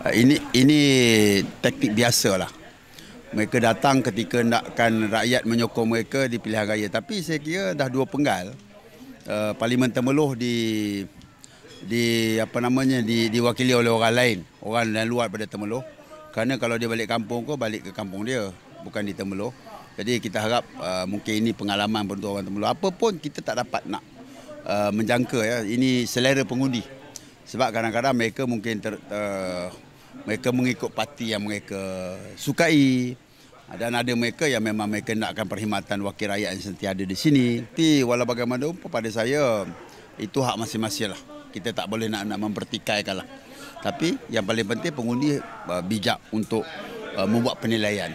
Ah, ini ini taktik biasa lah. Mereka datang ketika nakkan rakyat menyokong mereka di pilihan raya. Tapi saya kira dah dua penggal. Uh, Parlimen Temeluh di di apa namanya di diwakili oleh orang lain, orang dari luar pada Temeluh. Karena kalau dia balik kampung ko balik ke kampung dia, bukan di Temeluh. Jadi kita harap uh, mungkin ini pengalaman untuk orang Temeluh. Apa pun kita tak dapat nak uh, menjangka ya. Ini selera pengundi sebab kadang-kadang mereka mungkin ter, uh, mereka mengikut parti yang mereka sukai dan ada mereka yang memang mereka nakkan perkhidmatan wakil rakyat yang sentiada di sini. Tapi walau bagaimanapun pada saya itu hak masing-masing lah. Kita tak boleh nak, nak mempertikaikan lah. Tapi yang paling penting pengundi eh, bijak untuk eh, membuat penilaian.